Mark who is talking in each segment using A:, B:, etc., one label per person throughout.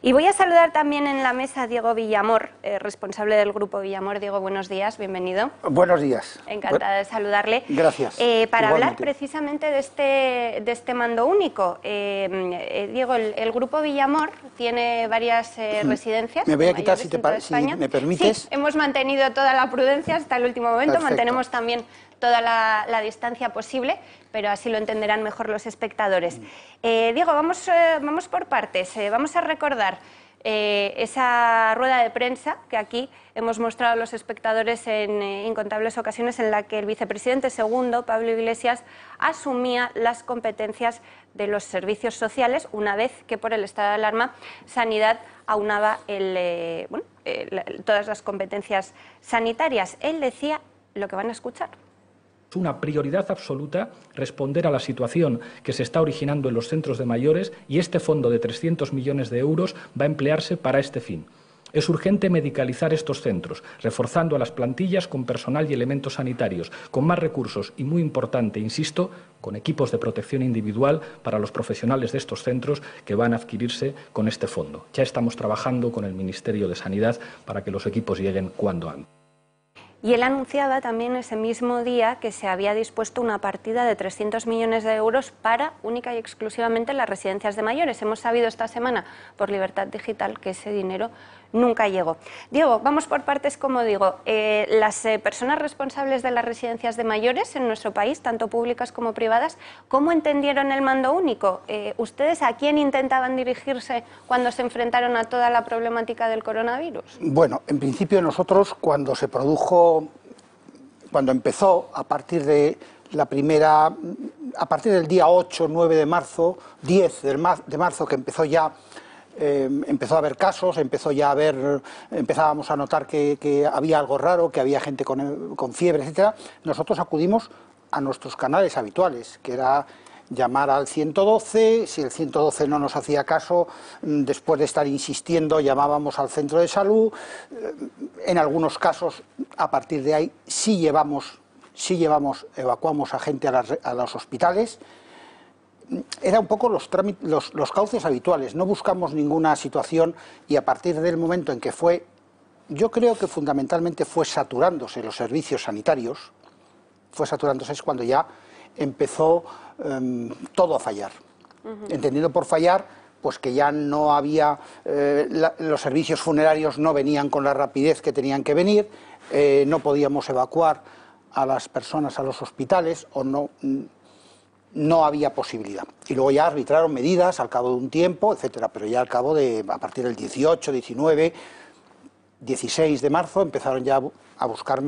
A: Y voy a saludar también en la mesa a Diego Villamor, eh, responsable del Grupo Villamor. Diego, buenos días, bienvenido.
B: Buenos días. Encantada
A: de saludarle. Gracias. Eh, para hablar precisamente de este, de este mando único. Eh, Diego, el, Grupo Villamor tiene varias residencias. Me voy a quitar, si, te me
B: permites. Sí,
A: hemos mantenido toda la prudencia hasta el último momento. Mantenemos también toda la, distancia posible, pero así lo entenderán mejor los espectadores. Eh, Diego, vamos, eh, vamos por partes. Eh, vamos a recordar eh, esa rueda de prensa que aquí hemos mostrado a los espectadores en incontables ocasiones en la que el vicepresidente segundo, Pablo Iglesias, asumía las competencias de los servicios sociales una vez que por el estado de alarma Sanidad aunaba el, todas las competencias sanitarias. Él decía lo que van a escuchar.
B: Es una prioridad absoluta responder a la situación que se está originando en los centros de mayores y este fondo de 300 millones de euros va a emplearse para este fin. Es urgente medicalizar estos centros, reforzando a las plantillas con personal y elementos sanitarios, con más recursos y, muy importante, insisto, con equipos de protección individual para los profesionales de estos centros que van a adquirirse con este fondo. Ya estamos trabajando con el Ministerio de Sanidad para que los equipos lleguen cuando antes.
A: Y él anunciaba también ese mismo día que se había dispuesto una partida de 300 millones de euros para única y exclusivamente las residencias de mayores. Hemos sabido esta semana por Libertad Digital que ese dinero nunca llegó. Diego, vamos por partes, como digo, eh, las eh, personas responsables de las residencias de mayores en nuestro país, tanto públicas como privadas, ¿cómo entendieron el mando único? Eh, ¿Ustedes a quién intentaban dirigirse cuando se enfrentaron a toda la problemática del coronavirus?
B: Bueno, en principio nosotros cuando se produjo, cuando empezó a partir de la primera, a partir del día 8, 9 de marzo, 10 de marzo que empezó ya Em, empezó a haber casos, empezó ya a empezábamos a notar que, había algo raro, que había gente con, fiebre, etcétera, nosotros acudimos a nuestros canales habituales, que era llamar al 112, si el 112 no nos hacía caso, mm, después de estar insistiendo llamábamos al centro de salud, eh, en algunos casos a partir de ahí sí llevamos, sí llevamos, evacuamos a gente a los hospitales, era un poco los, cauces habituales. No buscamos ninguna situación y a partir del momento en que fue, yo creo que fundamentalmente fue saturándose los servicios sanitarios, fue saturándose es cuando ya empezó em, todo a fallar. Entendido por fallar, pues que ya no había, eh, los servicios funerarios no venían con la rapidez que tenían que venir, eh, no podíamos evacuar a las personas a los hospitales o no mm, no había posibilidad. Y luego ya arbitraron medidas al cabo de un tiempo, etcétera, pero ya al cabo de, a partir del 18, 19, 16 de marzo empezaron ya a buscar,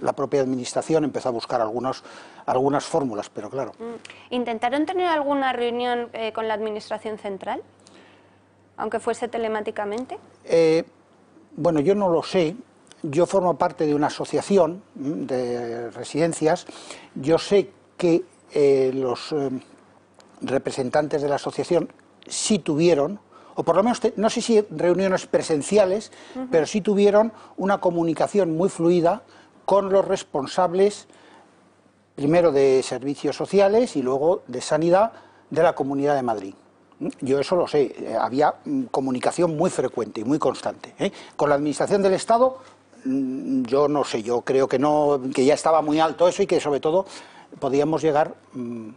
B: la propia administración empezó a buscar algunos, algunas fórmulas, pero claro.
A: Mm. ¿Intentaron tener alguna reunión eh, con la administración central? Aunque fuese telemáticamente.
B: Eh, bueno, yo no lo sé. Yo formo parte de una asociación mm, de residencias. Yo sé que eh, los eh, representantes de la asociación sí tuvieron, o por lo menos, no sé si reuniones presenciales, pero sí tuvieron una comunicación muy fluida con los responsables, primero de servicios sociales y luego de sanidad de la Comunidad de Madrid. ¿Mm? Yo eso lo sé, eh, había mm, comunicación muy frecuente y muy constante. Con la Administración del Estado, mm, yo no sé, yo creo que, no, que ya estaba muy alto eso y que sobre todo podíamos llegar. Mm,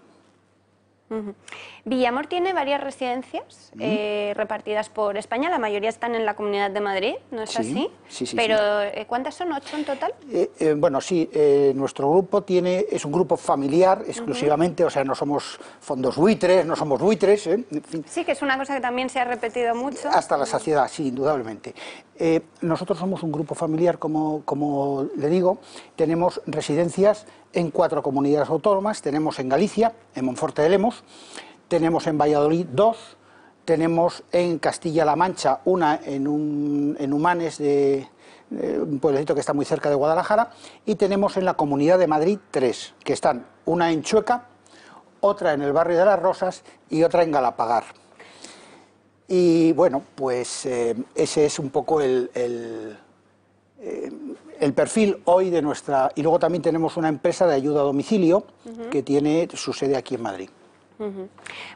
A: Villamor tiene varias residencias mm. eh, repartidas por España, la mayoría están en la Comunidad de Madrid, ¿no es así? Sí, sí, Pero eh, ¿cuántas son? ¿Ocho en total?
B: Eh, bueno, sí, nuestro grupo tiene, es un grupo familiar exclusivamente, o sea, no somos fondos buitres, no somos buitres.
A: Sí, que es una cosa que también se ha repetido mucho. Hasta la mm.
B: saciedad, sí, indudablemente. nosotros somos un grupo familiar, como, como le digo, tenemos residencias en cuatro comunidades autónomas, tenemos en Galicia, en Monforte de Lemos, tenemos en Valladolid dos, tenemos en Castilla-La Mancha una en, un, en Humanes de eh, un pueblecito que está muy cerca de Guadalajara y tenemos en la Comunidad de Madrid tres, que están una en Chueca, otra en el barrio de Las Rosas y otra en Galapagar. Y bueno, pues eh, ese es un poco el, eh, el, perfil hoy de nuestra... Y luego también tenemos una empresa de ayuda a domicilio que tiene su sede aquí en Madrid.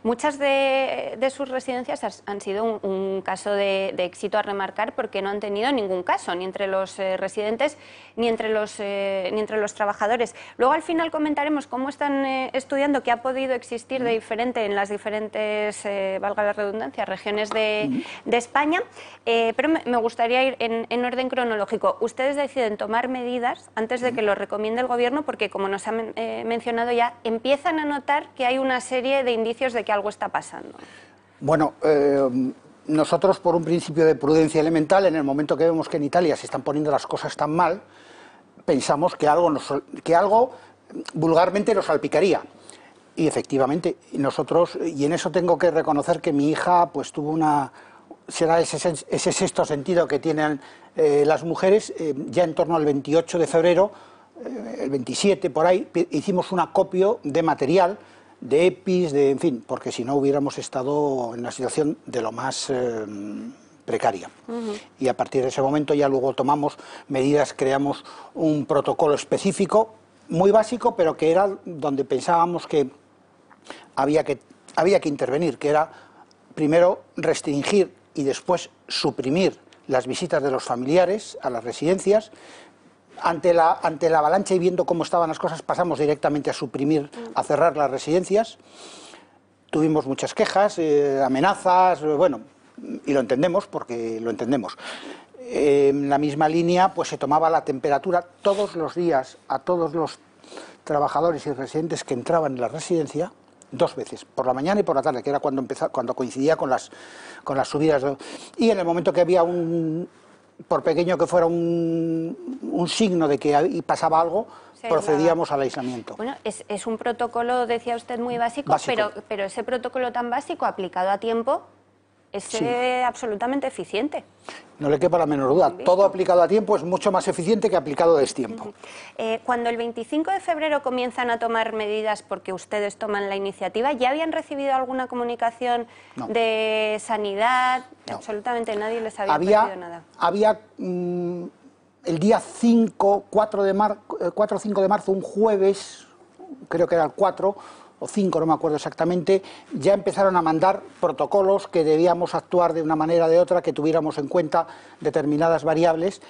A: Muchas de, sus residencias han sido un, caso de, éxito a remarcar porque no han tenido ningún caso, ni entre los eh, residentes ni entre los, eh, ni entre los trabajadores. Luego al final comentaremos cómo están eh, estudiando qué ha podido existir de diferente en las diferentes, valga la redundancia, regiones de, España, pero me, gustaría ir en, en, orden cronológico. Ustedes deciden tomar medidas antes de que lo recomiende el Gobierno porque, como nos ha mencionado ya, empiezan a notar que hay una serie de indicios de que algo está pasando.
B: Bueno, eh, nosotros por un principio de prudencia elemental, en el momento que vemos que en Italia se están poniendo las cosas tan mal, pensamos que algo, que algo vulgarmente nos salpicaría. Y efectivamente, nosotros, y en eso tengo que reconocer que mi hija pues tuvo una, será ese, ese sexto sentido que tienen eh, las mujeres, eh, ya en torno al 28 de febrero, el 27 por ahí, hicimos un acopio de material de EPIs, de, en fin, porque si no hubiéramos estado en una situación de lo más eh, precaria. Y a partir de ese momento ya luego tomamos medidas, creamos un protocolo específico, muy básico, pero que era donde pensábamos que había que, había que intervenir, que era primero restringir y después suprimir las visitas de los familiares a las residencias, ante la, avalancha y viendo cómo estaban las cosas, pasamos directamente a suprimir, a cerrar las residencias. Tuvimos muchas quejas, eh, amenazas, eh, bueno, y lo entendemos porque lo entendemos. en la misma línea, pues se tomaba la temperatura todos los días a todos los trabajadores y residentes que entraban en la residencia dos veces, por la mañana y por la tarde, que era cuando, cuando coincidía con las, con las subidas. y en el momento que había un, por pequeño que fuera un, signo de que pasaba algo, procedíamos al aislamiento.
A: Bueno, es, un protocolo, decía usted, muy básico, pero ese protocolo tan básico aplicado a tiempo es absolutamente eficiente.
B: No le quepa la menor duda. Todo aplicado a tiempo es mucho más eficiente que aplicado a destiempo.
A: Eh, cuando el 25 de febrero comienzan a tomar medidas porque ustedes toman la iniciativa, ¿ya habían recibido alguna comunicación de sanidad? Absolutamente nadie les había, había nada.
B: Había mm, el día 5, de 4 eh, o 5 de marzo, un jueves, creo que era el 4, cinco, no me acuerdo exactamente, ya empezaron a mandar protocolos que debíamos actuar de una manera o de otra, que tuviéramos en cuenta determinadas variables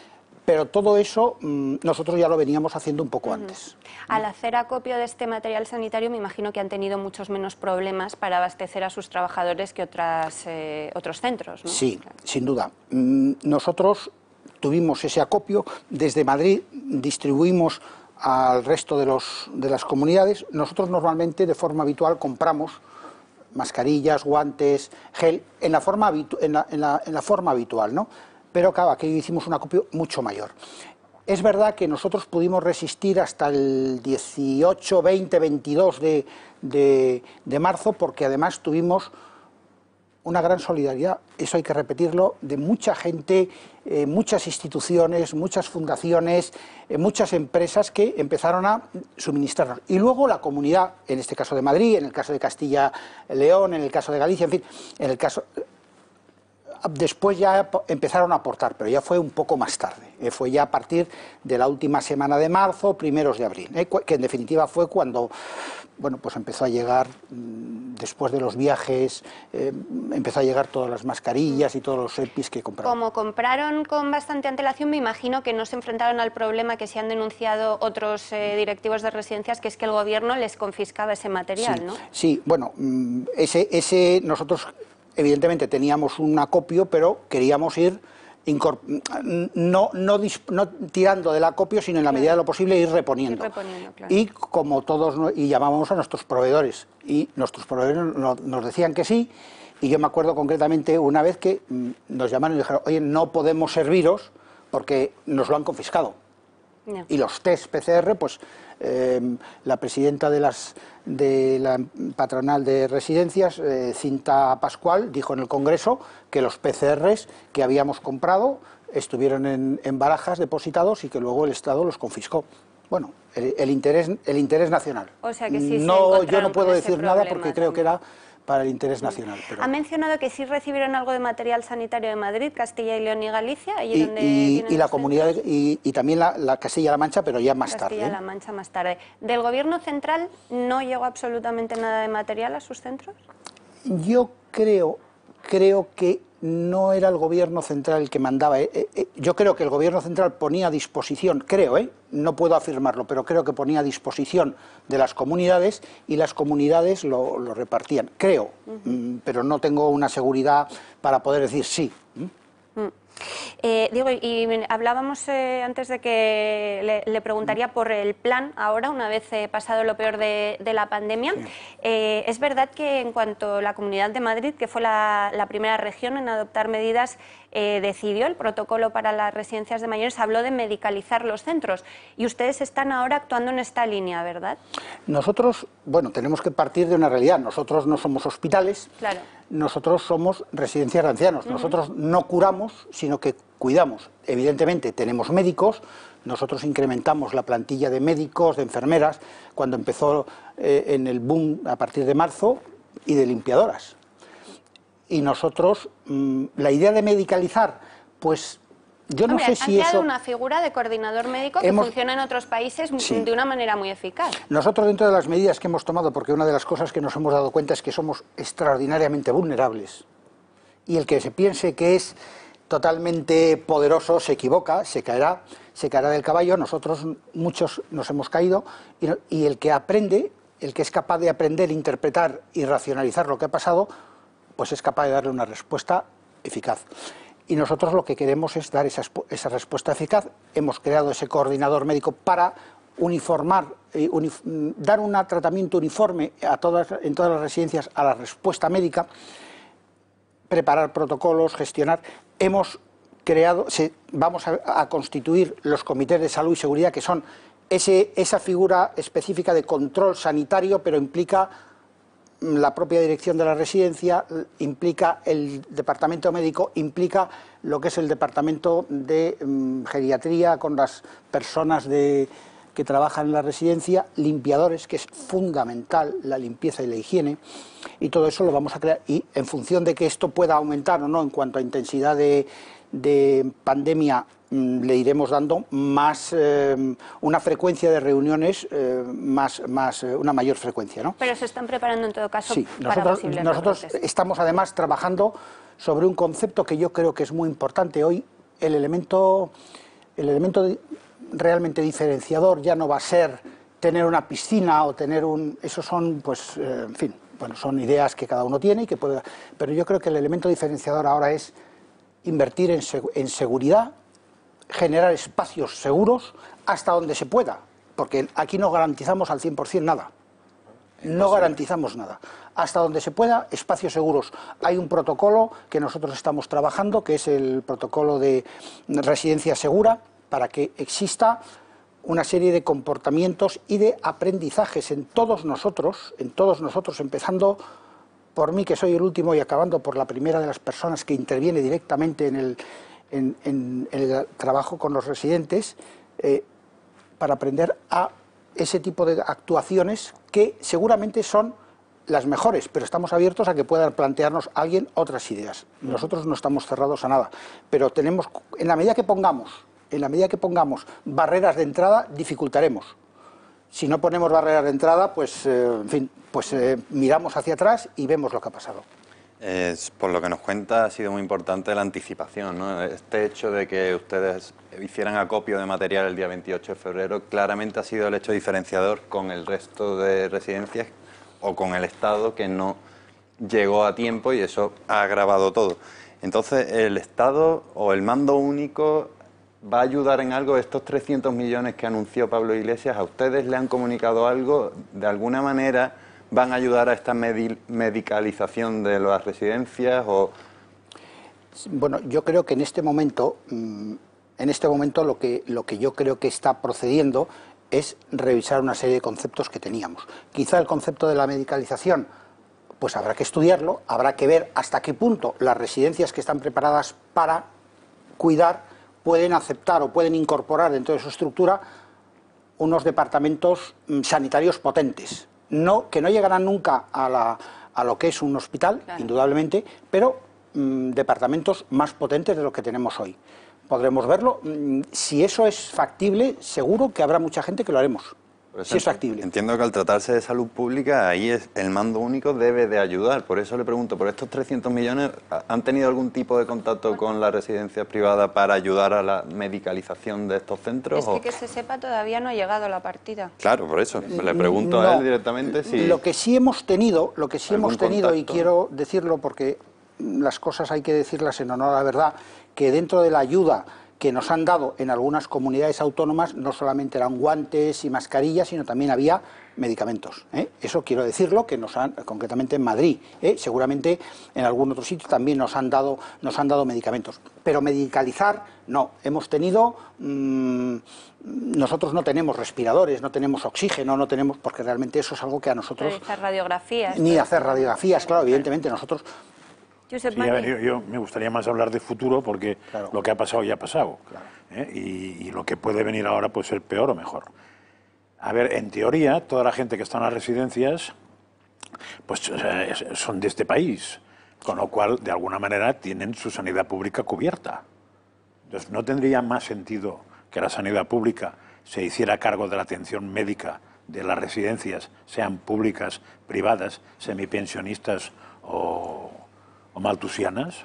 B: pero todo eso mm, nosotros ya lo veníamos haciendo un poco antes.
A: Al hacer acopio de este material sanitario, me imagino que han tenido muchos menos problemas para abastecer a sus trabajadores que otras, eh, otros centros, Sí,
B: sin duda. Mm, nosotros tuvimos ese acopio, desde Madrid distribuimos al resto de, los, de las comunidades. Nosotros normalmente, de forma habitual, compramos mascarillas, guantes, gel, en la forma, en la, en la, forma habitual, ¿no? Pero claro, aquí hicimos un acopio mucho mayor. Es verdad que nosotros pudimos resistir hasta el 18, 20, 22 de, de marzo, porque además tuvimos una gran solidaridad, eso hay que repetirlo, de mucha gente, eh, muchas instituciones, muchas fundaciones, eh, muchas empresas que empezaron a suministrar. Y luego la comunidad, en este caso de Madrid, en el caso de Castilla-León, en el caso de Galicia, en fin, en el caso después ya empezaron a aportar, pero ya fue un poco más tarde. Eh, fue ya a partir de la última semana de marzo, primeros de abril, eh, que en definitiva fue cuando bueno, pues empezó a llegar, mm, después de los viajes, eh, empezó a llegar todas las mascarillas y todos los EPIs que compraron. Como
A: compraron con bastante antelación, me imagino que no se enfrentaron al problema que se han denunciado otros directivos de residencias, que es que el gobierno les confiscaba ese material, sí, ¿no?
B: Sí, bueno, mm, ese, ese nosotros evidentemente teníamos un acopio, pero queríamos ir no, no, no, tirando del acopio, sino en la medida de lo posible ir reponiendo. Y como todos, y llamábamos a nuestros proveedores, y nuestros proveedores nos decían que sí, y yo me acuerdo concretamente una vez que mm, nos llamaron y dijeron, oye, no podemos serviros porque nos lo han confiscado. Y los test PCR, pues em, la presidenta de, las, de la patronal de residencias, eh, Cinta Pascual, dijo en el Congreso que los PCRs que habíamos comprado estuvieron en, barajas depositados y que luego el Estado los confiscó. Bueno, el, interés, el interés nacional. O sea que sí no, yo no puedo decir nada porque creo que era para el interés nacional. Ha
A: mencionado que sí recibieron algo de material sanitario de Madrid, Castilla y León y Galicia, y, donde y, la
B: comunidad y, también la, Castilla-La Mancha, pero ya más tarde. Castilla-La ¿eh?
A: Mancha más tarde. Del gobierno central no llegó absolutamente nada de material a sus centros.
B: Yo creo, creo que no era el gobierno central el que mandaba. Eh, eh, eh, yo creo que el gobierno central ponía a disposición, creo, no puedo afirmarlo, pero creo que ponía a disposición de las comunidades y las comunidades lo, repartían, creo, mm, pero no tengo una seguridad para poder decir sí.
A: Eh, Diego, y hablábamos eh, antes de que le, preguntaría por el plan ahora, una vez pasado lo peor de, la pandemia. Eh, es verdad que en cuanto a la Comunidad de Madrid, que fue la primera región en adoptar medidas eh, decidió el protocolo para las residencias de mayores, habló de medicalizar los centros y ustedes están ahora actuando en esta línea, ¿verdad?
B: Nosotros, bueno, tenemos que partir de una realidad. Nosotros no somos hospitales, claro. nosotros somos residencias de ancianos. Nosotros no curamos, sino que cuidamos. Evidentemente tenemos médicos, nosotros incrementamos la plantilla de médicos, de enfermeras, cuando empezó eh, en el boom a partir de marzo, y de limpiadoras y nosotros, mm, la idea de medicalizar, pues yo no sé si eso... una
A: figura de coordinador médico que funciona en otros países de una manera muy eficaz.
B: Nosotros, dentro de las medidas que hemos tomado, porque una de las cosas que nos hemos dado cuenta es que somos extraordinariamente vulnerables, y el que se piense que es totalmente poderoso se equivoca, se caerá, se caerá del caballo, nosotros muchos nos hemos caído, y el que aprende, el que es capaz de aprender, interpretar y racionalizar lo que ha pasado, pues es capaz de darle una respuesta eficaz. Y nosotros lo que queremos es dar esa, respuesta eficaz. Hemos creado ese coordinador médico para uniformar, eh, mm, dar un tratamiento uniforme en todas las residencias a la respuesta médica, preparar protocolos, gestionar. Hemos creado, vamos a, constituir los comités de salud y seguridad, que son esa figura específica de control sanitario, pero implica la propia dirección de la residencia, implica el departamento médico, implica lo que es el departamento de mm, geriatría con las personas de, que trabajan en la residencia, limpiadores, que es fundamental la limpieza y la higiene, y todo eso lo vamos a crear. Y en función de que esto pueda aumentar o no en cuanto a intensidad de, de pandemia mm, le iremos dando más eh, una frecuencia de reuniones eh, más, más eh, una mayor frecuencia ¿no?
A: pero se están preparando en todo caso sí, para nosotros, nosotros
B: estamos además trabajando sobre un concepto que yo creo que es muy importante hoy el elemento el elemento realmente diferenciador ya no va a ser tener una piscina o tener un esos son pues en fin bueno son ideas que cada uno tiene y que puede pero yo creo que el elemento diferenciador ahora es invertir en, seguridad, generar espacios seguros hasta donde se pueda, porque aquí no garantizamos al 100% nada. No garantizamos nada. Hasta donde se pueda, espacios seguros. Hay un protocolo que nosotros estamos trabajando, que es el protocolo de residencia segura, para que exista una serie de comportamientos y de aprendizajes en todos nosotros, en todos nosotros, empezando por mí, que soy el último, y acabando por la primera de las personas que interviene directamente en el, trabajo con los residentes, eh, para aprender a ese tipo de actuaciones que seguramente son las mejores, pero estamos abiertos a que puedan plantearnos alguien otras ideas. Nosotros no estamos cerrados a nada, pero tenemos, en la medida que pongamos, en la medida que pongamos barreras de entrada, dificultaremos si no ponemos barreras de entrada, pues, eh, en fin, pues eh, miramos hacia atrás y vemos lo que ha pasado.
C: por lo que nos cuenta ha sido muy importante la anticipación, ¿no? Este hecho de que ustedes hicieran acopio de material el día 28 de febrero claramente ha sido el hecho diferenciador con el resto de residencias o con el Estado que no llegó a tiempo y eso ha agravado todo. Entonces, el Estado o el mando único va a ayudar en algo estos 300 millones que anunció Pablo Iglesias? ¿A ustedes le han comunicado algo? ¿De alguna manera van a ayudar a esta medicalización de las residencias? O...
B: Bueno, yo creo que en este momento, mm, en este momento lo que, lo que yo creo que está procediendo es revisar una serie de conceptos que teníamos. Quizá el concepto de la medicalización, pues habrá que estudiarlo, habrá que ver hasta qué punto las residencias que están preparadas para cuidar pueden aceptar o pueden incorporar dentro de su estructura unos departamentos mm, sanitarios potentes, no, que no llegarán nunca a, lo que es un hospital, indudablemente, pero mm, departamentos más potentes de los que tenemos hoy. Podremos verlo. Mm, si eso es factible, seguro que habrá mucha gente que lo haremos
C: es factible. Entiendo que al tratarse de salud pública, ahí es, el mando único debe de ayudar. Por eso le pregunto, ¿por estos 300 millones han tenido algún tipo de contacto con la residencia privada para ayudar a la medicalización de estos centros? Es que, que
A: se sepa, todavía no ha llegado la partida.
B: Claro,
C: por eso. Mm, le pregunto a él directamente si... Lo
B: que sí hemos tenido, lo que sí hemos tenido, y quiero decirlo porque las cosas hay que decirlas en honor a la verdad, que dentro de la ayuda que nos han dado en algunas comunidades autónomas no solamente eran guantes y mascarillas, sino también había medicamentos. ¿eh? Eso quiero decirlo, que nos han, concretamente en Madrid, ¿eh? seguramente en algún otro sitio también nos han dado, nos han dado medicamentos. Pero medicalizar, no. Hemos tenido. Mm, nosotros no tenemos respiradores, no tenemos oxígeno, no tenemos. porque realmente eso es algo que a nosotros. Ni
A: hacer radiografías. Ni hacer
B: radiografías, claro, evidentemente nosotros
A: yo,
D: me gustaría más hablar de futuro porque lo que ha pasado ya ha pasado. ¿eh? Y, lo que puede venir ahora puede ser peor o mejor. A ver, en teoría, toda la gente que está en las residencias pues son de este país, con lo cual, de alguna manera, tienen su sanidad pública cubierta. Entonces, no tendría más sentido que la sanidad pública se hiciera cargo de la atención médica de las residencias, sean públicas, privadas, semipensionistas o, ...o maltusianas?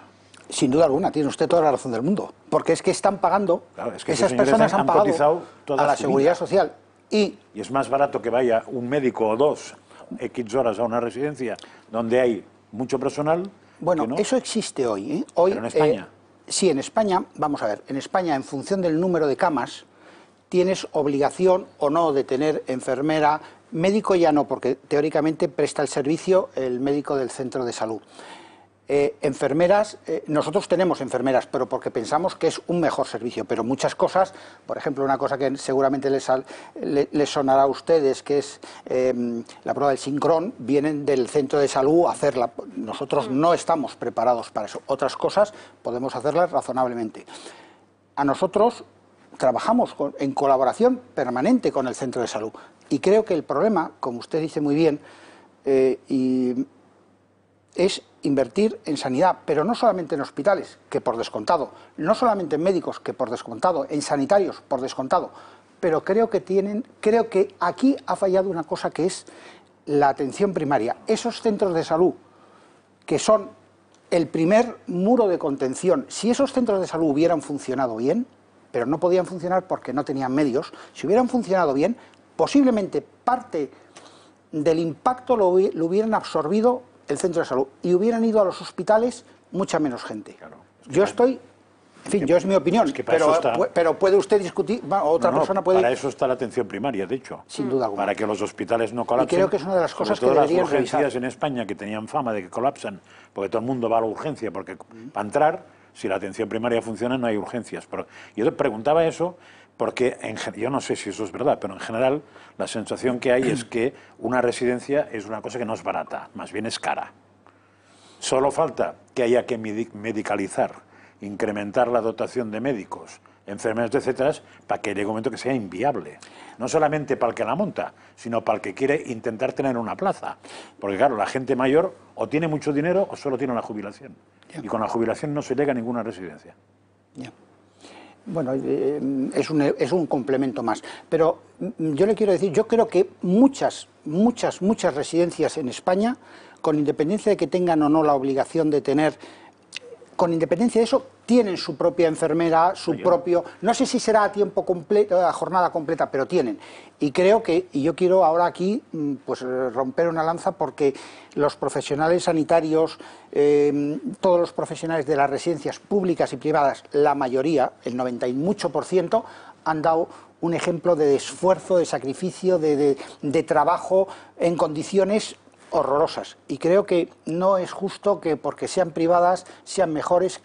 B: Sin duda alguna, tiene usted toda la razón del mundo. Porque es que están pagando, esas personas han, pagado a la seguridad social.
D: Y, y es más barato que vaya un médico o dos X horas a una residencia
B: donde hay mucho personal. Bueno, eso existe hoy. ¿eh? hoy Pero en España. Eh, sí, en España, vamos a ver, en España, en función del número de camas, tienes obligación o no de tener enfermera, médico ya no, porque teóricamente presta el servicio el médico del centro de salud. Eh, enfermeras, eh, nosotros tenemos enfermeras, pero porque pensamos que es un mejor servicio, pero muchas cosas, por ejemplo, una cosa que seguramente les, sonará a ustedes, que es em, la prueba del sincrón, vienen del centro de salud a hacerla. Nosotros mm. no estamos preparados para eso. Otras cosas podemos hacerlas razonablemente. A nosotros trabajamos en colaboración permanente con el centro de salud. Y creo que el problema, como usted dice muy bien, eh, es invertir en sanidad, pero no solamente en hospitales, que por descontado, no solamente en médicos, que por descontado, en sanitarios, por descontado, pero creo que tienen, creo que aquí ha fallado una cosa que es la atención primaria. Esos centros de salud que son el primer muro de contención, si esos centros de salud hubieran funcionado bien, pero no podían funcionar porque no tenían medios, si hubieran funcionado bien, posiblemente parte del impacto lo, hubieran absorbido el centro de salud y hubieran ido a los hospitales mucha menos gente. Claro, yo estoy, en fin, yo es mi opinión, pero, pero, puede usted discutir, otra persona puede... Para
D: eso está la atención primaria, de hecho. Sin duda alguna. Para que los hospitales no colapsen. Y creo que es
B: una de las cosas que deberían las urgencias
D: en España que tenían fama de que colapsan, porque todo el mundo va a la urgencia, porque para entrar, si la atención primaria funciona, no hay urgencias. Pero yo preguntaba eso porque en, yo no sé si eso es verdad, pero en general la sensación que hay es que una residencia es una cosa que no es barata, más bien es cara. Solo falta que haya que medicalizar, incrementar la dotación de médicos, enfermeros, etcétera, para que llegue un momento que sea inviable. No solamente para el que la monta, sino para el que quiere intentar tener una plaza. Porque claro, la gente mayor o tiene mucho dinero o solo tiene la jubilación. Y con la jubilación no se llega a ninguna residencia
B: bueno, eh, es un, es un complemento más. Pero mm, yo le quiero decir, yo creo que muchas, muchas, muchas residencias en España, con independencia de que tengan o no la obligación de tener con independencia de eso, tienen su propia enfermera, su propio. No sé si será a tiempo completo, a jornada completa, pero tienen. Y creo que, y yo quiero ahora aquí mm, pues romper una lanza porque los profesionales sanitarios, em, todos los profesionales de las residencias públicas y privadas, la mayoría, el 90 y mucho por ciento, han dado un ejemplo de esfuerzo, de sacrificio, de trabajo en condiciones horrorosas. Y creo que no es justo que porque sean privadas sean mejores.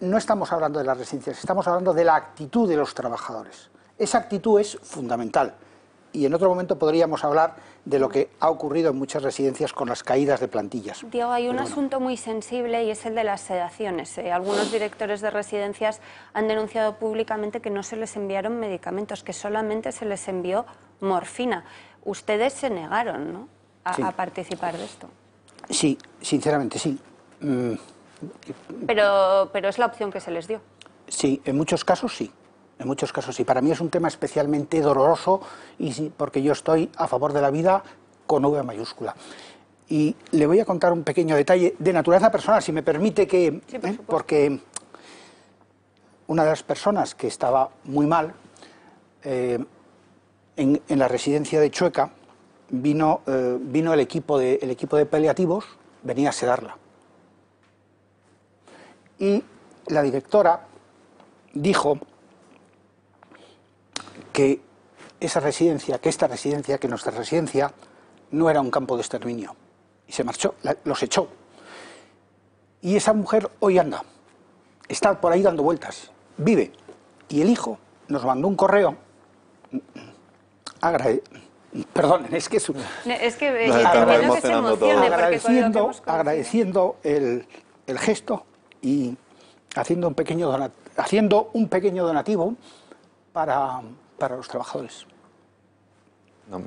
B: No estamos hablando de las residencias, estamos hablando de la actitud de los trabajadores. Esa actitud es fundamental. Y en otro momento podríamos hablar de lo que ha ocurrido en muchas residencias con las caídas de plantillas.
A: Diego, hay un asunto muy sensible y es el de las sedaciones. Eh, algunos directores de residencias han denunciado públicamente que no se les enviaron medicamentos, que solamente se les envió morfina. Ustedes se negaron, ¿no? a, participar de esto.
B: Sí, sinceramente sí. Mm.
A: Pero, pero es la opción que se les dio.
B: Sí, en muchos casos sí. En muchos casos sí. Para mí es un tema especialmente doloroso y sí, porque yo estoy a favor de la vida con V mayúscula. Y le voy a contar un pequeño detalle de naturaleza personal, si me permite que... ¿eh? Porque una de las personas que estaba muy mal eh, en la residencia de Chueca, eh, vino, el, equipo de, el equipo de paliativos, venía a sedarla. Y la directora dijo que esa residencia, que esta residencia, que nuestra residencia, no era un campo de exterminio. Y se marchó, los echó. Y esa mujer hoy anda, está por ahí dando vueltas, vive. Y el hijo nos mandó un correo mm, mm, agradecido. Perdón, es que es,
A: es que, eh,
C: no
B: agradeciendo, agradeciendo el, el, gesto y haciendo un pequeño, donat, haciendo un pequeño donativo para, para los trabajadores.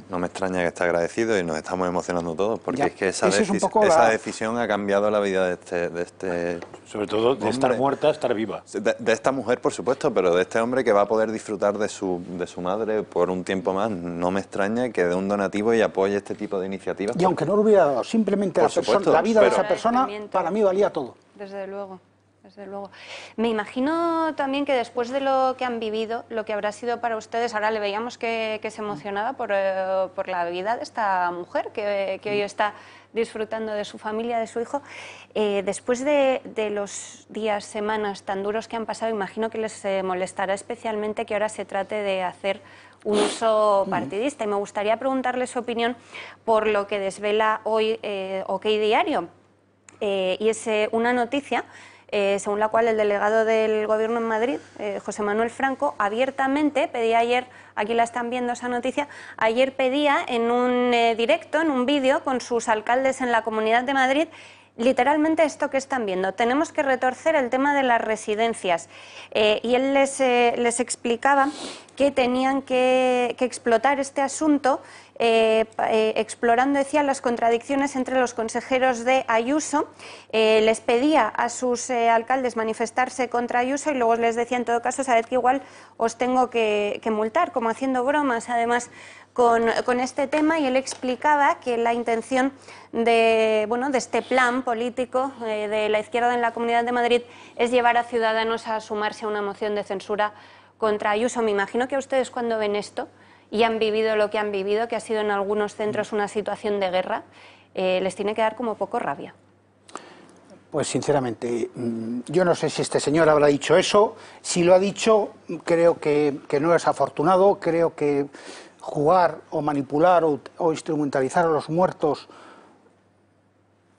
C: No, me extraña que esté agradecido y nos estamos emocionando todos, porque es que esa, decisión ha cambiado la vida de este... De este Sobre todo de estar muerta estar viva. De, esta mujer, por supuesto, pero de este hombre que va a poder disfrutar de su, de su madre por un tiempo más. No me extraña que dé un donativo y apoye este tipo de iniciativas. Y
B: aunque no lo hubiera dado, simplemente la vida de esa persona para mí valía todo.
A: Desde luego desde luego. Me imagino también que después de lo que han vivido, lo que habrá sido para ustedes, ahora le veíamos que, se emocionaba eh, por, la vida de esta mujer que, hoy está disfrutando de su familia, de su hijo. Eh, después de, los días, semanas tan duros que han pasado, imagino que les eh, molestará especialmente que ahora se trate de hacer un uso partidista. Y me gustaría preguntarle su opinión por lo que desvela hoy OK Diario. y es una noticia eh, según la cual el delegado del Gobierno en Madrid, eh, José Manuel Franco, abiertamente pedía ayer, aquí la están viendo esa noticia, ayer pedía en un eh, directo, en un vídeo con sus alcaldes en la Comunidad de Madrid, literalmente esto que están viendo. Tenemos que retorcer el tema de las residencias. y él les, explicaba que tenían que, que explotar este asunto eh, eh, explorando, decía, las contradicciones entre los consejeros de Ayuso. Eh, les pedía a sus alcaldes manifestarse contra Ayuso y luego les decía, en todo caso, sabed que igual os tengo que, multar, como haciendo bromas, además, con, este tema y él explicaba que la intención de, bueno, de este plan político de la izquierda en la Comunidad de Madrid es llevar a Ciudadanos a sumarse a una moción de censura contra Ayuso. Me imagino que a ustedes cuando ven esto y han vivido lo que han vivido, que ha sido en algunos centros una situación de guerra, eh, les tiene que dar como poco rabia.
B: Pues sinceramente, mm, yo no sé si este señor habrá dicho eso. Si lo ha dicho, creo que, no es afortunado. Creo que jugar o manipular o, instrumentalizar a los muertos,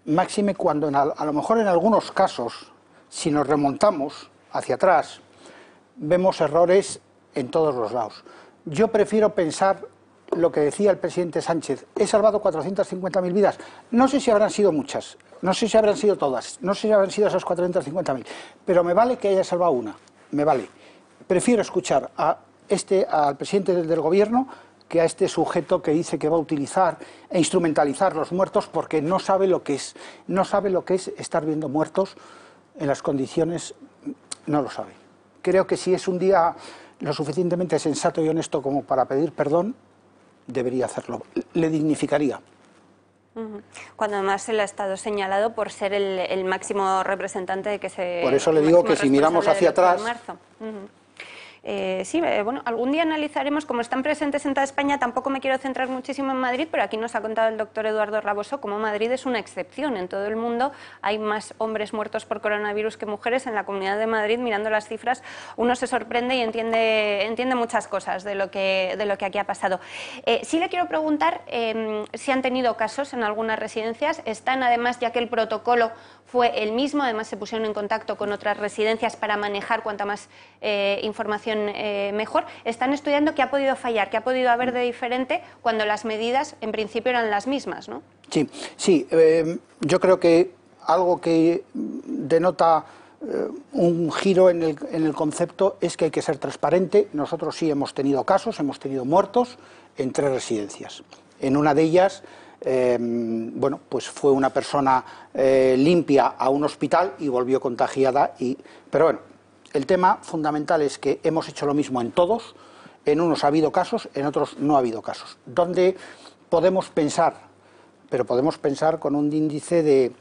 B: máxime cuando a lo mejor en algunos casos, si nos remontamos hacia atrás, vemos errores en todos los lados. Yo prefiero pensar lo que decía el presidente Sánchez. He salvado 450.000 vidas. No sé si habrán sido muchas, no sé si habrán sido todas, no sé si habrán sido esas 450.000, pero me vale que haya salvado una, me vale. Prefiero escuchar a este, al presidente del gobierno que a este sujeto que dice que va a utilizar e instrumentalizar los muertos porque no sabe lo que es, no sabe lo que es estar viendo muertos en las condiciones, no lo sabe. Creo que si es un día lo suficientemente sensato y honesto como para pedir perdón, debería hacerlo. Le dignificaría.
A: Cuando además se le ha estado señalado por ser el, máximo representante de que se... Por eso le digo que si miramos hacia atrás... Eh, sí, eh, bueno, algún día analizaremos, como están presentes en toda España, tampoco me quiero centrar muchísimo en Madrid, pero aquí nos ha contado el doctor Eduardo Raboso cómo Madrid es una excepción. En todo el mundo hay más hombres muertos por coronavirus que mujeres. En la comunidad de Madrid, mirando las cifras, uno se sorprende y entiende, entiende muchas cosas de lo que, de lo que aquí ha pasado. Eh, sí le quiero preguntar em, si han tenido casos en algunas residencias. Están, además, ya que el protocolo fue el mismo, además se pusieron en contacto con otras residencias para manejar cuanta más información eh, mejor, están estudiando qué ha podido fallar, qué ha podido haber de diferente cuando las medidas en principio eran las mismas, ¿no?
B: Sí, sí. Em, yo creo que algo que denota eh, un giro en el, en el, concepto es que hay que ser transparente. Nosotros sí hemos tenido casos, hemos tenido muertos en tres residencias. En una de ellas, em, bueno, pues fue una persona eh, limpia a un hospital y volvió contagiada. Y, pero bueno, el tema fundamental es que hemos hecho lo mismo en todos. En unos ha habido casos, en otros no ha habido casos. ¿Dónde podemos pensar, pero podemos pensar con un índice de,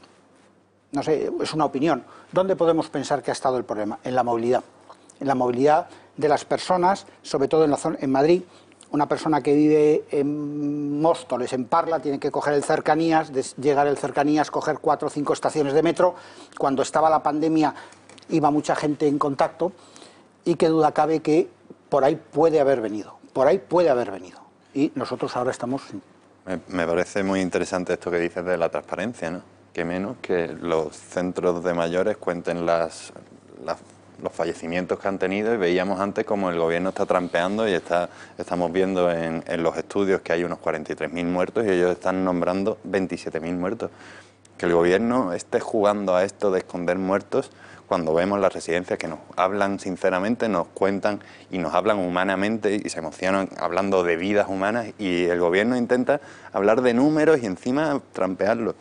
B: no sé, es una opinión, ¿dónde podemos pensar que ha estado el problema? En la movilidad. En la movilidad de las personas, sobre todo en, la zona, en Madrid. Una persona que vive en Móstoles, en Parla, tiene que coger el cercanías, llegar el cercanías, coger cuatro o cinco estaciones de metro. Cuando estaba la pandemia iba mucha gente en contacto y que duda cabe que por ahí puede haber venido, por ahí puede haber venido. Y nosotros ahora estamos...
C: Me, parece muy interesante esto que dices de la transparencia, ¿no? Que menos que los centros de mayores cuenten las, los fallecimientos que han tenido y veíamos antes como el gobierno está trampeando y está, estamos viendo en, en los estudios que hay unos 43.000 muertos y ellos están nombrando 27.000 muertos. Que el gobierno esté jugando a esto de esconder muertos cuando vemos las residencias que nos hablan sinceramente, nos cuentan y nos hablan humanamente y se emocionan hablando de vidas humanas y el gobierno intenta hablar de números y encima trampearlo...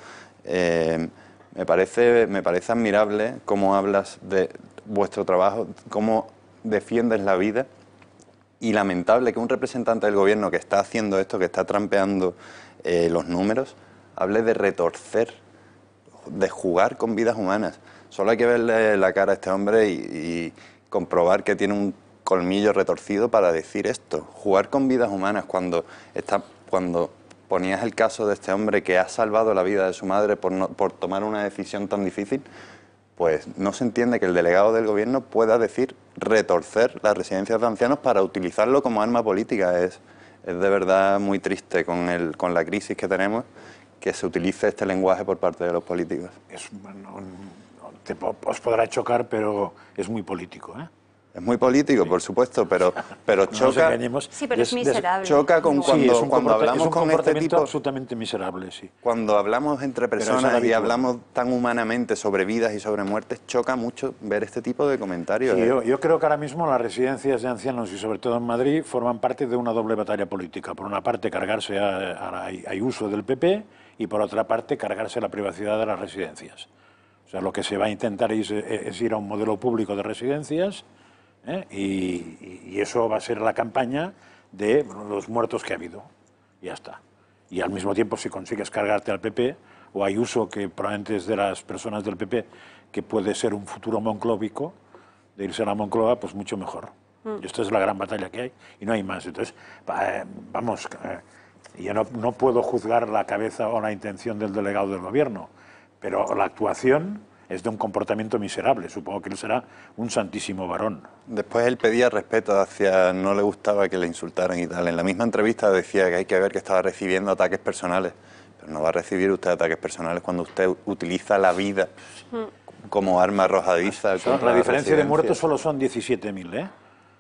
C: Eh, me, parece, me parece admirable cómo hablas de vuestro trabajo, cómo defiendes la vida y lamentable que un representante del gobierno que está haciendo esto, que está trampeando eh, los números, hable de retorcer, de jugar con vidas humanas. Solo hay que verle la cara a este hombre y, comprobar que tiene un colmillo retorcido para decir esto. Jugar con vidas humanas cuando, está, cuando ponías el caso de este hombre que ha salvado la vida de su madre por, por tomar una decisión tan difícil, pues no se entiende que el delegado del gobierno pueda decir retorcer las residencias de ancianos para utilizarlo como arma política. Es, de verdad muy triste con, el, con la crisis que tenemos que se utilice este lenguaje por parte de los políticos.
D: Es, os podrá chocar, pero es muy político. ¿eh? Es muy político, por supuesto, pero, pero choca. Choca con cuando, cuando hablamos con este tipo. absolutamente miserable, sí.
C: Cuando hablamos entre personas y hablamos tan humanamente sobre vidas y sobre muertes, choca mucho ver este tipo de comentarios. ¿eh? yo,
D: creo que ahora mismo las residencias de ancianos y sobre todo en Madrid forman parte de una doble batalla política. Por una parte, cargarse a, uso del PP y por otra parte, cargarse la privacidad de las residencias sea, lo que se va a intentar es, eh, ir a un modelo público de residencias ¿eh? y, eso va a ser la campaña de los muertos que ha habido. Ya está. Y al mismo tiempo, si consigues cargarte al PP, o hay uso que probablemente es de las personas del PP, que puede ser un futuro monclóbico, de irse a la Moncloa, pues mucho mejor. Mm. Y Esta es la gran batalla que hay y no hay más. Entonces, eh, vamos, yo no puedo juzgar la cabeza o la intención del delegado del gobierno pero la actuación es de un comportamiento miserable. Supongo que él será un santísimo varón. Después él pedía respeto hacia, no le gustaba que le insultaran y tal. En la misma entrevista decía
C: que hay que ver que estaba recibiendo ataques personales. Pero no va a recibir usted ataques personales cuando usted utiliza
D: la vida mm. como arma arrojadiza. la diferencia de muertos solo son 17.000, ¿eh?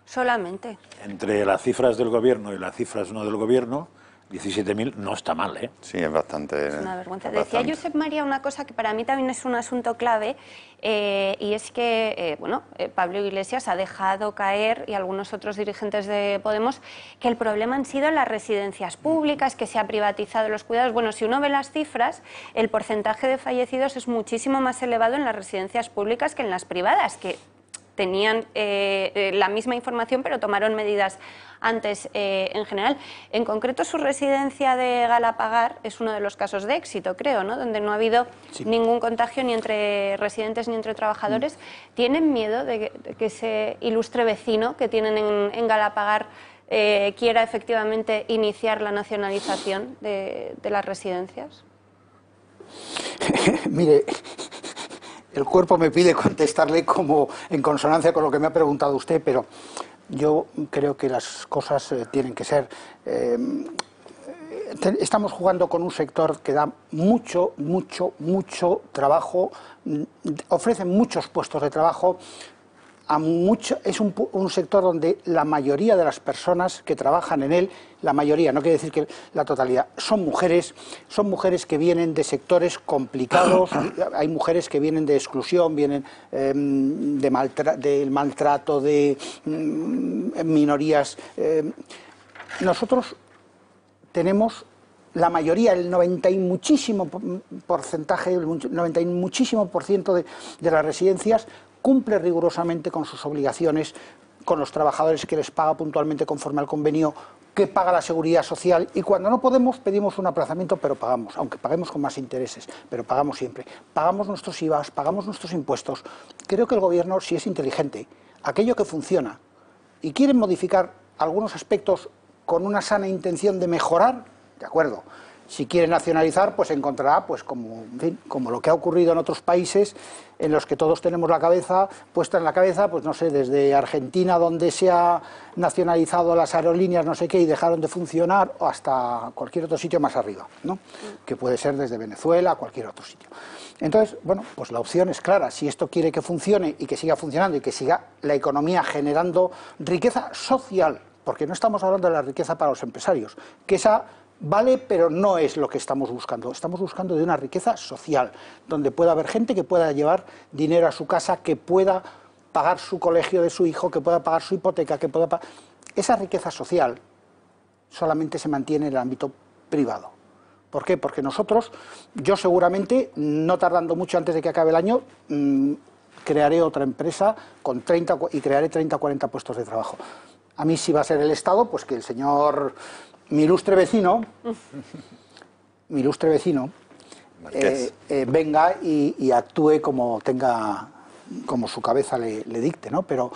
A: Solamente.
D: Entre las cifras del gobierno y las cifras no del gobierno, 17.000 no está mal, ¿eh? Sí, es bastante. Es una
A: vergüenza. Decía Josep María una cosa que para mí también es un asunto clave, eh, y es que, eh, bueno, eh, Pablo Iglesias ha dejado caer, y algunos otros dirigentes de Podemos, que el problema han sido las residencias públicas, que se ha privatizado los cuidados. Bueno, si uno ve las cifras, el porcentaje de fallecidos es muchísimo más elevado en las residencias públicas que en las privadas, que tenían la misma información pero tomaron medidas antes eh, en general. En concreto, su residencia de Galapagar es uno de los casos de éxito, creo, ¿no? Donde no ha habido ningún contagio ni entre residentes ni entre trabajadores. Mm. ¿Tienen miedo de que, ese ilustre vecino que tienen en, Galapagar eh, quiera efectivamente iniciar la nacionalización de, de las residencias?
B: Mire, el cuerpo me pide contestarle como en consonancia con lo que me ha preguntado usted, pero yo creo que las cosas eh, tienen que ser... Eh, estamos jugando con un sector que da mucho, mucho, mucho trabajo, mm, ofrece muchos puestos de trabajo, es un, sector donde la mayoría de las personas que trabajan en él, la mayoría, no quiere decir que la totalidad, son mujeres, son mujeres que vienen de sectores complicados, hay mujeres que vienen de exclusión, vienen em, de del maltrato, de mm, minorías. Em. Nosotros tenemos la mayoría, el 90 y muchísimo porcentaje, el 90 y muchísimo por ciento de las residencias cumple rigurosamente con sus obligaciones con los trabajadores que les paga puntualmente conforme al convenio, que paga la seguridad social y cuando no podemos pedimos un aplazamiento, pero pagamos, aunque paguemos con más intereses, pero pagamos siempre. Pagamos nuestros IVAs, pagamos nuestros impuestos. Creo que el gobierno, si es inteligente, aquello que funciona y quiere modificar algunos aspectos con una sana intención de mejorar, de acuerdo, si quiere nacionalizar, pues encontrará, pues como, lo que ha ocurrido en otros países en los que todos tenemos la cabeza puesta en la cabeza, pues no sé, desde Argentina, donde se ha nacionalizado las aerolíneas, no sé qué, y dejaron de funcionar, o hasta cualquier otro sitio más arriba, ¿no? Que puede ser desde Venezuela, cualquier otro sitio. Entonces, bueno, pues la opción es clara. Si esto quiere que funcione y que siga funcionando y que siga la economía generando riqueza social, porque no estamos hablando de la riqueza para los empresarios, que esa vale, pero no es lo que estamos buscando. Estamos buscando de una riqueza social, donde pueda haber gente que pueda llevar dinero a su casa, que pueda pagar su colegio de su hijo, que pueda pagar su hipoteca, que pueda pagar... Esa riqueza social solamente se mantiene en el ámbito privado. ¿Por qué? Porque nosotros, yo seguramente, no tardando mucho antes de que acabe el año, mm, crearé otra empresa con y crearé 30 o 40 puestos de trabajo. A mí si va a ser el Estado, pues que el señor mi ilustre vecino, mi ilustre vecino, eh, eh, venga y, actúe como tenga, como su cabeza le, dicte, ¿no? Pero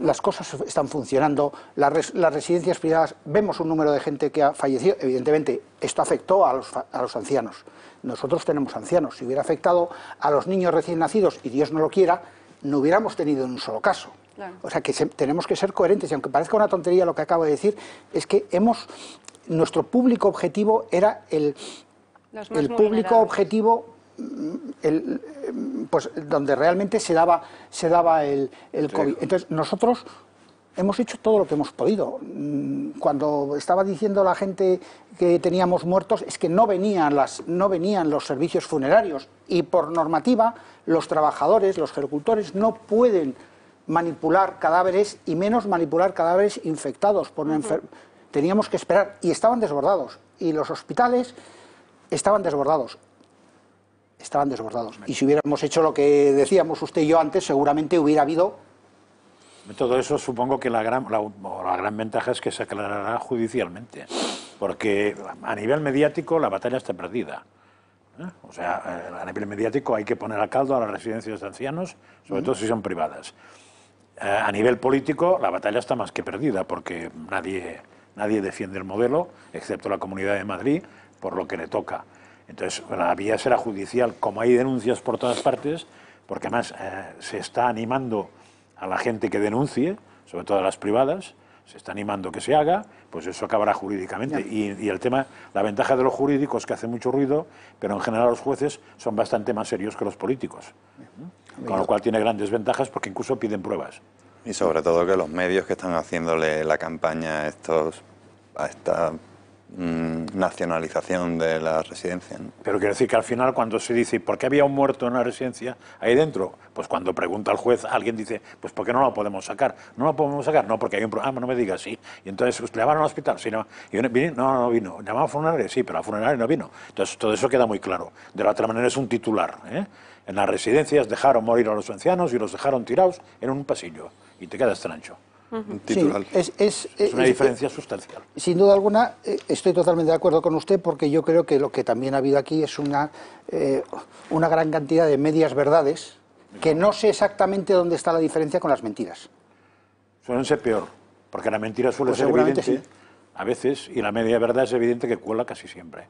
B: las cosas están funcionando, las, residencias privadas, vemos un número de gente que ha fallecido, evidentemente esto afectó a los, a los, ancianos, nosotros tenemos ancianos, si hubiera afectado a los niños recién nacidos, y Dios no lo quiera, no hubiéramos tenido en un solo caso, o sea que tenemos que ser coherentes y aunque parezca una tontería lo que acabo de decir, es que hemos nuestro público objetivo era el, público objetivo mm, mm, pues donde realmente se daba se daba el, el COVID. Entonces nosotros hemos hecho todo lo que hemos podido. Mm, cuando estaba diciendo la gente que teníamos muertos, es que no venían, las, no venían los servicios funerarios y por normativa los trabajadores, los agricultores no pueden manipular cadáveres y menos manipular cadáveres infectados por una Teníamos que esperar y estaban desbordados. Y los hospitales estaban desbordados. Estaban desbordados. Y si hubiéramos hecho lo que decíamos usted y yo antes, seguramente hubiera habido
D: todo eso supongo que la gran, la, gran ventaja es que se aclarará judicialmente, porque a nivel mediático la batalla está perdida. ¿eh? O sea, eh, a nivel mediático hay que poner a caldo a las residencias de ancianos, sobre todo si son privadas. Eh, a nivel político la batalla está más que perdida porque nadie, nadie defiende el modelo, excepto la Comunidad de Madrid, por lo que le toca. Entonces, la vía será judicial, como hay denuncias por todas partes, porque además eh, se está animando a la gente que denuncie, sobre todo a las privadas, se está animando que se haga, pues eso acabará jurídicamente. Y, el tema, la ventaja de los jurídicos es que hace mucho ruido, pero en general los jueces son bastante más serios que los políticos. Con lo cual tiene grandes ventajas porque incluso piden pruebas.
C: Y sobre todo que los medios que están haciéndole la campaña a estos a esta Mm, nacionalización de la residencia.
D: Pero quiero decir que al final cuando se dice ¿por qué había un muerto en la residencia ahí dentro? Pues cuando pregunta el juez alguien dice pues ¿por no lo podemos sacar? No lo podemos sacar, no, porque hay un Ah, no me digas, sí. Y entonces pues, ¿le llamaron al hospital? Sí, no. Y no, no vino. ¿Llamaron a funeraria? Sí, pero a funeraria no vino. Entonces todo eso queda muy claro. De la otra manera es un titular. ¿eh? En las residencias dejaron morir a los ancianos y los dejaron tirados en un pasillo. Y te quedas trancho
B: es, una diferencia eh, sustancial. Sin duda alguna, eh, estoy totalmente de acuerdo con usted porque yo creo que lo que también ha habido aquí es una, eh, una gran cantidad de medias verdades que no sé exactamente dónde está la diferencia con las mentiras.
D: Suelen ser peor, porque la mentira suele pues ser evidente a veces y la media verdad es evidente que cuela casi siempre.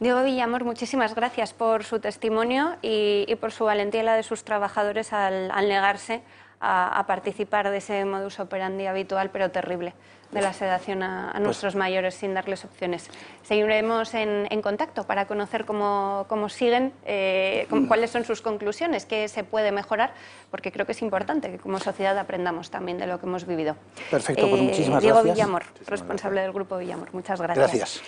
A: Diego Villamor, muchísimas gracias por su testimonio y, por su valentía y la de sus trabajadores al, al negarse a, participar de ese modus operandi habitual pero terrible de la sedación a, pues nuestros mayores sin darles opciones. Seguiremos en, contacto para conocer cómo, siguen, eh, cuáles son sus conclusiones, qué se puede mejorar, porque creo que es importante que como sociedad aprendamos también de lo que hemos vivido. Perfecto, pues eh, muchísimas gracias. Diego Villamor, responsable del Grupo Villamor. Muchas gracias. Gracias.